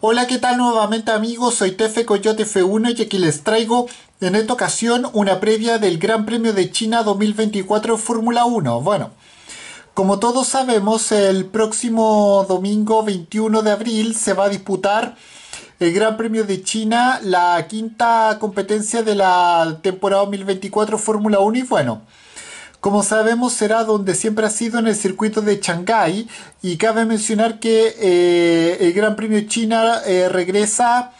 Hola, ¿qué tal nuevamente amigos? Soy Tefe Coyote F1 y aquí les traigo en esta ocasión una previa del Gran Premio de China 2024 Fórmula 1. Bueno, como todos sabemos, el próximo domingo 21 de abril se va a disputar el Gran Premio de China, la quinta competencia de la temporada 2024 Fórmula 1 y bueno. Como sabemos, será donde siempre ha sido en el circuito de Shanghai. Y cabe mencionar que eh, el Gran Premio China eh, regresa,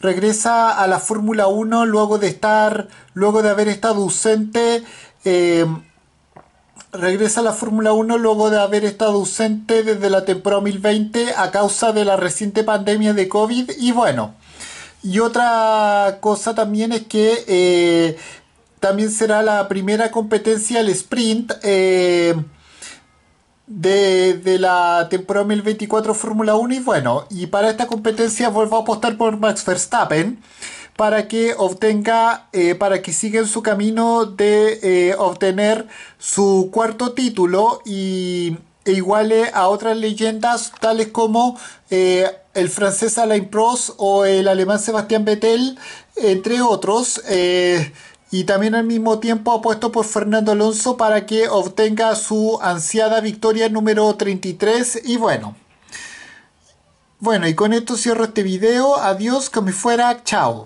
regresa a la Fórmula 1 luego de estar, luego de haber estado ausente. Eh, regresa a la Fórmula 1 luego de haber estado ausente desde la temporada 2020 a causa de la reciente pandemia de COVID. Y bueno, y otra cosa también es que también será la primera competencia, el sprint eh, de, la temporada 2024 Fórmula 1. Y bueno, y para esta competencia vuelvo a apostar por Max Verstappen para que obtenga, eh, para que siga en su camino de eh, obtener su cuarto título y e iguale a otras leyendas tales como el francés Alain Prost o el alemán Sebastián Vettel, entre otros, y también al mismo tiempo apuesto por Fernando Alonso para que obtenga su ansiada victoria número 33 y bueno. Bueno, y con esto cierro este video. Adiós, que me fuera. Chao.